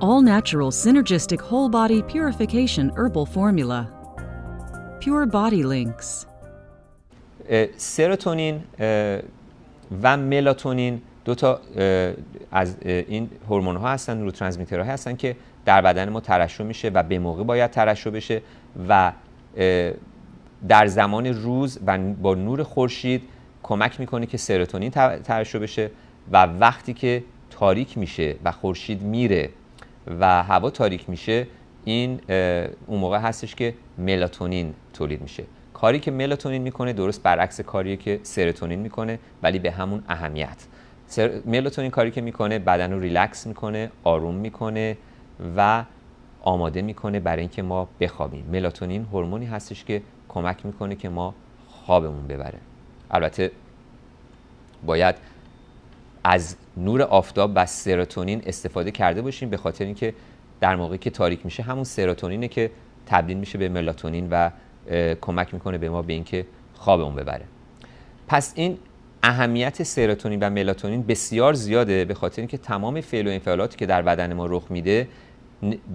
all natural synergistic whole body purification herbal formula. Pure Body Links. سروتونین و ملاتونین دو تا از این هورمون ها هستن رو ها هستن که در بدن ما ترشح میشه و به موقع باید ترشح بشه و در زمان روز و با نور خورشید کمک میکنه که سروتونین ترشح بشه و وقتی که تاریک میشه و خورشید میره و هوا تاریک میشه این اون موقع هستش که ملاتونین تولید میشه کاری که ملاتونین میکنه درست برعکس کاریه که سرتونین میکنه ولی به همون اهمیت ملاتونین کاری که میکنه بدن رو ریلکس میکنه آروم میکنه و آماده میکنه برای اینکه ما بخوابیم ملاتونین هورمونی هستش که کمک میکنه که ما خوابمون ببره البته باید از نور آفتاب و سیراتونین استفاده کرده باشیم به خاطر اینکه در موقعی که تاریک میشه همون سیراتونینه که تبدیل میشه به ملاتونین و کمک میکنه به ما به اینکه خوابمون ببره پس این اهمیت سیراتونین و ملاتونین بسیار زیاده به خاطر اینکه تمام فعل و انفعالاتی که در بدن ما رخ میده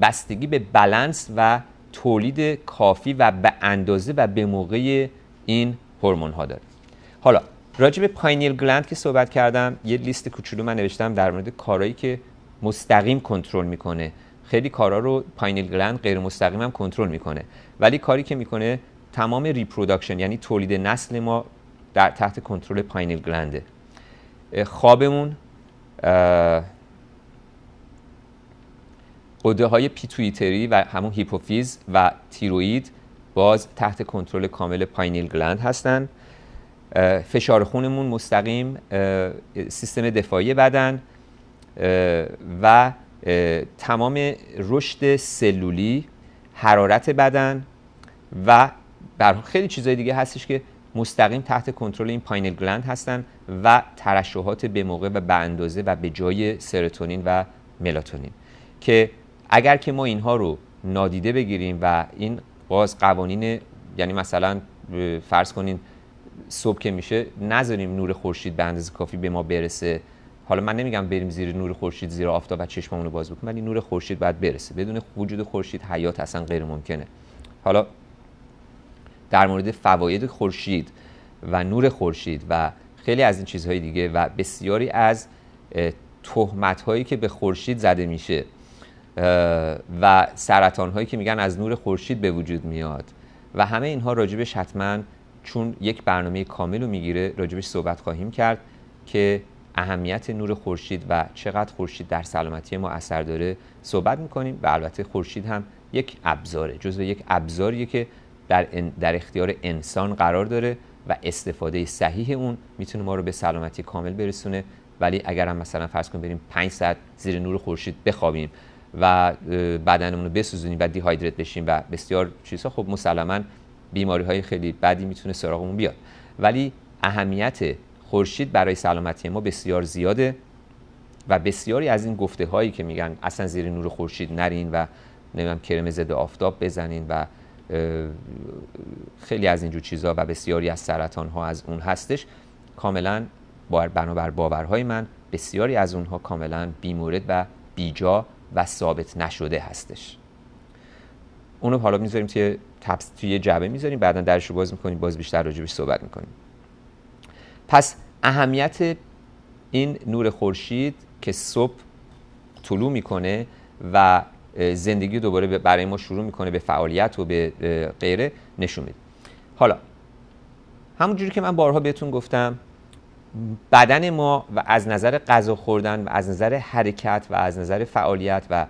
بستگی به بلنس و تولید کافی و به اندازه و به موقع این هورمون ها داره حالا راجع به پاینیل گلند که صحبت کردم یه لیست کوچولو من نوشتم در مورد کارهایی که مستقیم کنترل میکنه خیلی کارا رو پاینیل گلند غیر مستقیم هم کنترل میکنه ولی کاری که میکنه تمام ریپروداکشن یعنی تولید نسل ما در تحت کنترل پاینیل گلنده خوابمون قده های پیتویتری و همون هیپوفیز و تیروید باز تحت کنترل کامل پاینیل گلند هستن فشار خونمون مستقیم سیستم دفاعی بدن و تمام رشد سلولی حرارت بدن و بر خیلی چیزهای دیگه هستش که مستقیم تحت کنترل این پاینل گلند هستن و ترشحات به موقع و به اندازه و به جای سرتونین و ملاتونین که اگر که ما اینها رو نادیده بگیریم و این باز قوانین یعنی مثلا فرض کنین صبح که میشه نذاریم نور خورشید به اندازه کافی به ما برسه حالا من نمیگم بریم زیر نور خورشید زیر آفتاب و چشممون رو باز بکنیم ولی نور خورشید باید برسه بدون وجود خورشید حیات اصلا غیر ممکنه حالا در مورد فواید خورشید و نور خورشید و خیلی از این چیزهای دیگه و بسیاری از تهمت هایی که به خورشید زده میشه و سرطان هایی که میگن از نور خورشید به وجود میاد و همه اینها راجبش حتماً چون یک برنامه کامل رو میگیره راجبش صحبت خواهیم کرد که اهمیت نور خورشید و چقدر خورشید در سلامتی ما اثر داره صحبت میکنیم و البته خورشید هم یک ابزاره جزو یک ابزاریه که در, در اختیار انسان قرار داره و استفاده صحیح اون میتونه ما رو به سلامتی کامل برسونه ولی اگر هم مثلا فرض کنیم بریم 5 ساعت زیر نور خورشید بخوابیم و بدنمون رو بسوزونیم و دیهایدرت بشیم و بسیار چیزها خب مسلما بیماری های خیلی بدی میتونه سراغمون بیاد ولی اهمیت خورشید برای سلامتی ما بسیار زیاده و بسیاری از این گفته هایی که میگن اصلا زیر نور خورشید نرین و نمیدونم کرم ضد آفتاب بزنین و خیلی از اینجور چیزها و بسیاری از سرطان ها از اون هستش کاملا بنابر باورهای من بسیاری از اونها کاملا بیمورد و بیجا و ثابت نشده هستش اونو حالا میذاریم توی تپس توی جعبه میذاریم بعدا درش رو باز میکنیم باز بیشتر راجبش صحبت میکنیم پس اهمیت این نور خورشید که صبح طلوع میکنه و زندگی دوباره برای ما شروع میکنه به فعالیت و به غیره نشون میده حالا همونجوری که من بارها بهتون گفتم بدن ما و از نظر غذا خوردن و از نظر حرکت و از نظر فعالیت و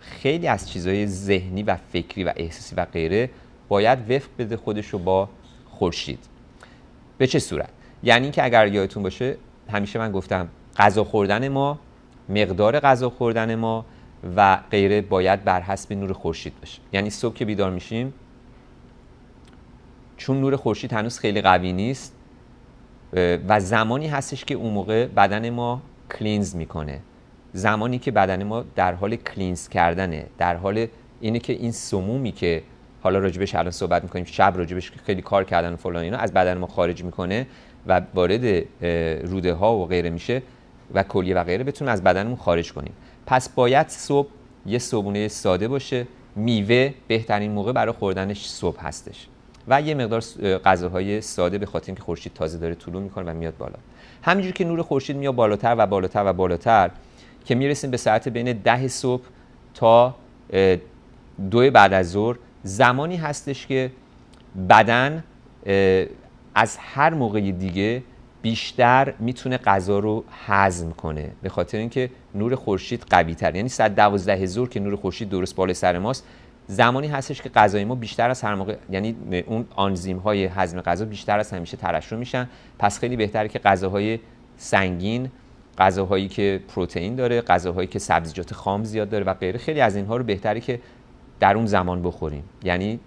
خیلی از چیزهای ذهنی و فکری و احساسی و غیره باید وفق بده خودش رو با خورشید به چه صورت یعنی اینکه اگر یادتون باشه همیشه من گفتم غذا خوردن ما مقدار غذا خوردن ما و غیره باید بر حسب نور خورشید باشه یعنی صبح که بیدار میشیم چون نور خورشید هنوز خیلی قوی نیست و زمانی هستش که اون موقع بدن ما کلینز میکنه زمانی که بدن ما در حال کلینز کردنه در حال اینه که این سمومی که حالا راجبش الان صحبت میکنیم شب راجبش خیلی کار کردن و فلان اینا از بدن ما خارج میکنه و وارد روده ها و غیره میشه و کلیه و غیره بتونیم از بدنمون خارج کنیم پس باید صبح یه صبونه ساده باشه میوه بهترین موقع برای خوردنش صبح هستش و یه مقدار غذاهای ساده به خاطر اینکه خورشید تازه داره طلوع میکنه و میاد بالا همینجور که نور خورشید میاد بالاتر و بالاتر و بالاتر که میرسیم به ساعت بین ده صبح تا دو بعد از ظهر زمانی هستش که بدن از هر موقع دیگه بیشتر میتونه غذا رو هضم کنه به خاطر اینکه نور خورشید قوی تر یعنی ساعت دوازده ظهر که نور خورشید درست بالای سر ماست زمانی هستش که غذای ما بیشتر از هر موقع یعنی اون آنزیم های هضم غذا بیشتر از همیشه ترشح میشن پس خیلی بهتره که غذاهای سنگین غذاهایی که پروتئین داره غذاهایی که سبزیجات خام زیاد داره و غیره خیلی از اینها رو بهتره که در اون زمان بخوریم یعنی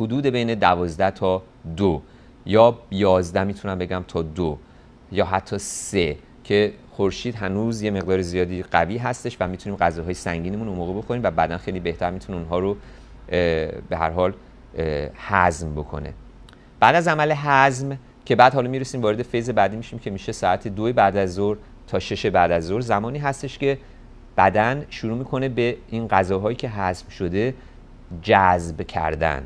حدود بین دوازده تا دو یا 11 میتونم بگم تا دو یا حتی سه که خورشید هنوز یه مقدار زیادی قوی هستش و میتونیم غذاهای سنگینمون اون موقع بخوریم و بعدا خیلی بهتر میتونه اونها رو به هر حال هضم بکنه بعد از عمل هضم که بعد حالا میرسیم وارد فیز بعدی میشیم که میشه ساعت دو بعد از ظهر تا شش بعد از ظهر زمانی هستش که بدن شروع میکنه به این غذاهایی که حذف شده جذب کردن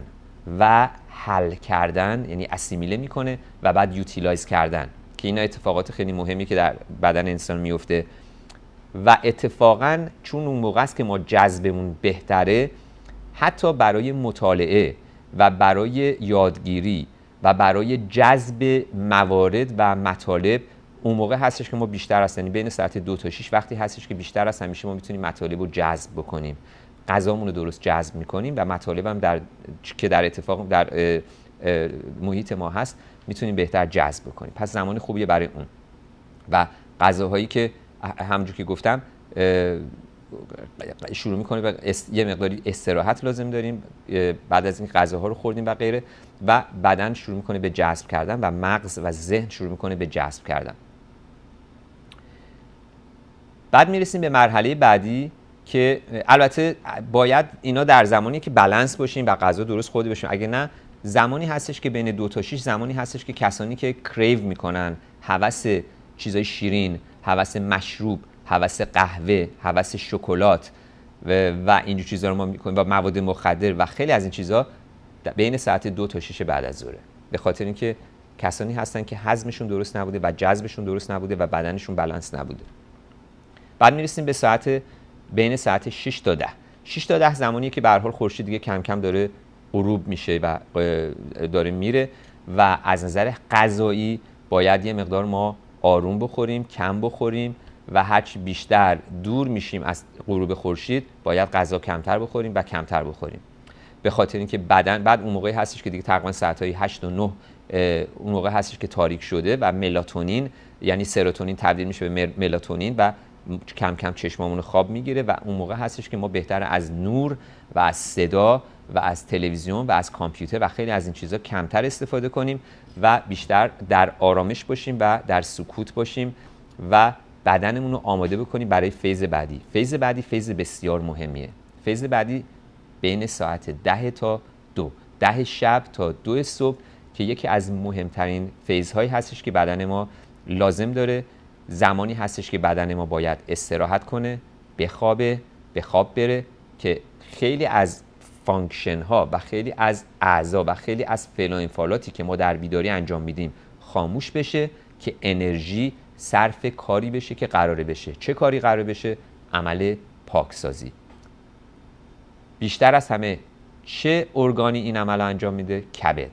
و حل کردن یعنی اسیمیله میکنه و بعد یوتیلایز کردن که اینا اتفاقات خیلی مهمی که در بدن انسان میفته و اتفاقا چون اون موقع است که ما جذبمون بهتره حتی برای مطالعه و برای یادگیری و برای جذب موارد و مطالب اون موقع هستش که ما بیشتر از یعنی بین ساعت دو تا 6 وقتی هستش که بیشتر از همیشه ما میتونیم مطالب رو جذب بکنیم غذامون رو درست جذب میکنیم و مطالب هم در که در اتفاق در محیط ما هست میتونیم بهتر جذب بکنیم پس زمان خوبیه برای اون و غذاهایی که همجور که گفتم شروع میکنه و یه مقداری استراحت لازم داریم بعد از این غذاها رو خوردیم و غیره و بدن شروع میکنه به جذب کردن و مغز و ذهن شروع میکنه به جذب کردن بعد میرسیم به مرحله بعدی که البته باید اینا در زمانی که بلنس باشیم و غذا درست خودی باشیم اگه نه زمانی هستش که بین دو تا شیش زمانی هستش که کسانی که کریو میکنن هوس چیزای شیرین هوس مشروب هوس قهوه هوس شکلات و, و اینجور چیزها رو ما میکنیم و مواد مخدر و خیلی از این چیزها بین ساعت دو تا شش بعد از ظهره به خاطر اینکه کسانی هستن که هضمشون درست نبوده و جذبشون درست نبوده و بدنشون بلنس نبوده بعد میرسیم به ساعت بین ساعت 6 تا 10 6 تا 10 زمانیه که به حال خورشید دیگه کم کم داره غروب میشه و داره میره و از نظر غذایی باید یه مقدار ما آروم بخوریم کم بخوریم و هرچی بیشتر دور میشیم از غروب خورشید باید غذا کمتر بخوریم و کمتر بخوریم به خاطر اینکه بدن بعد اون موقعی هستش که دیگه تقریبا های 8 و 9 اون موقع هستش که تاریک شده و ملاتونین یعنی سروتونین تبدیل میشه به ملاتونین و کم کم چشمامون خواب میگیره و اون موقع هستش که ما بهتر از نور و از صدا و از تلویزیون و از کامپیوتر و خیلی از این چیزها کمتر استفاده کنیم و بیشتر در آرامش باشیم و در سکوت باشیم و بدنمون رو آماده بکنیم برای فیز بعدی فیز بعدی فیز بسیار مهمیه فیز بعدی بین ساعت ده تا دو ده شب تا دو صبح که یکی از مهمترین فیزهایی هستش که بدن ما لازم داره زمانی هستش که بدن ما باید استراحت کنه بخوابه به خواب بره که خیلی از فانکشن ها و خیلی از اعضا و خیلی از فلان که ما در بیداری انجام میدیم خاموش بشه که انرژی صرف کاری بشه که قراره بشه چه کاری قراره بشه عمل پاکسازی بیشتر از همه چه ارگانی این عمل رو انجام میده کبد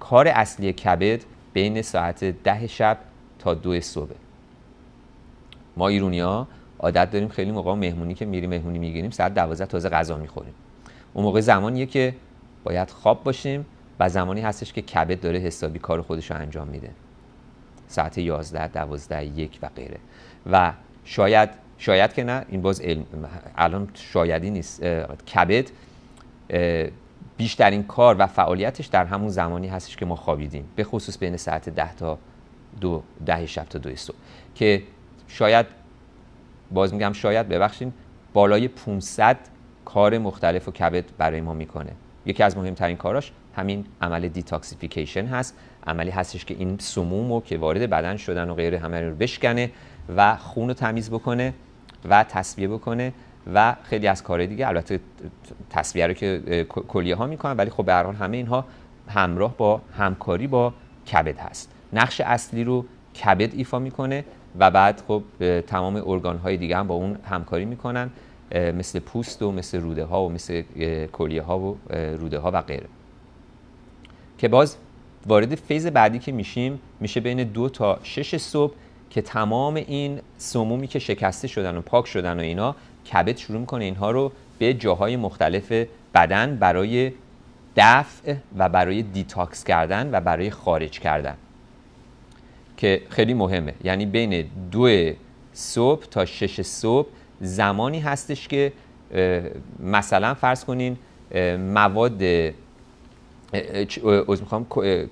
کار اصلی کبد بین ساعت ده شب تا دو صبح ما ایرونی ها عادت داریم خیلی موقع مهمونی که میریم مهمونی میگیریم ساعت دوازده تازه غذا میخوریم اون موقع زمانیه که باید خواب باشیم و زمانی هستش که کبد داره حسابی کار خودش رو انجام میده ساعت 11 12 یک و غیره و شاید شاید که نه این باز علم، الان شایدی نیست کبد بیشترین کار و فعالیتش در همون زمانی هستش که ما خوابیدیم به خصوص بین ساعت 10 تا دو ده شب تا دو صبح که شاید باز میگم شاید ببخشید بالای 500 کار مختلف و کبد برای ما میکنه یکی از مهمترین کاراش همین عمل دیتاکسیفیکیشن هست عملی هستش که این سموم رو که وارد بدن شدن و غیره همه رو بشکنه و خون رو تمیز بکنه و تصویه بکنه و خیلی از کارهای دیگه البته تصویه رو که کلیه ها میکنن ولی خب به همه اینها همراه با همکاری با کبد هست نقش اصلی رو کبد ایفا میکنه و بعد خب تمام ارگان های دیگه هم با اون همکاری میکنن مثل پوست و مثل روده ها و مثل کلیه ها و روده ها و غیره که باز وارد فیز بعدی که میشیم میشه بین دو تا شش صبح که تمام این سمومی که شکسته شدن و پاک شدن و اینا کبد شروع میکنه اینها رو به جاهای مختلف بدن برای دفع و برای دیتاکس کردن و برای خارج کردن که خیلی مهمه یعنی بین دو صبح تا شش صبح زمانی هستش که مثلا فرض کنین مواد از میخوام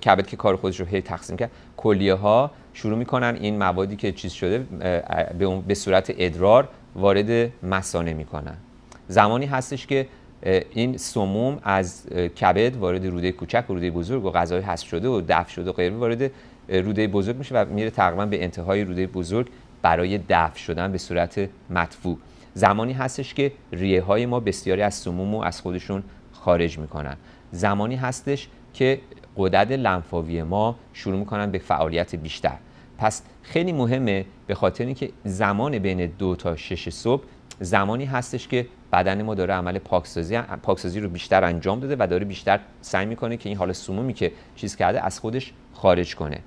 کبد که کار خودش رو هی تقسیم کرد کلیه ها شروع میکنن این موادی که چیز شده به صورت ادرار وارد مسانه میکنن زمانی هستش که این سموم از کبد وارد روده کوچک و روده بزرگ و غذای هست شده و دفع شده و غیره وارد روده بزرگ میشه و میره تقریبا به انتهای روده بزرگ برای دفع شدن به صورت مدفوع زمانی هستش که ریه های ما بسیاری از سموم رو از خودشون خارج میکنن زمانی هستش که قدرت لنفاوی ما شروع میکنن به فعالیت بیشتر پس خیلی مهمه به خاطر اینکه زمان بین دو تا شش صبح زمانی هستش که بدن ما داره عمل پاکسازی پاکسازی رو بیشتر انجام داده و داره بیشتر سعی میکنه که این حال سمومی که چیز کرده از خودش خارج کنه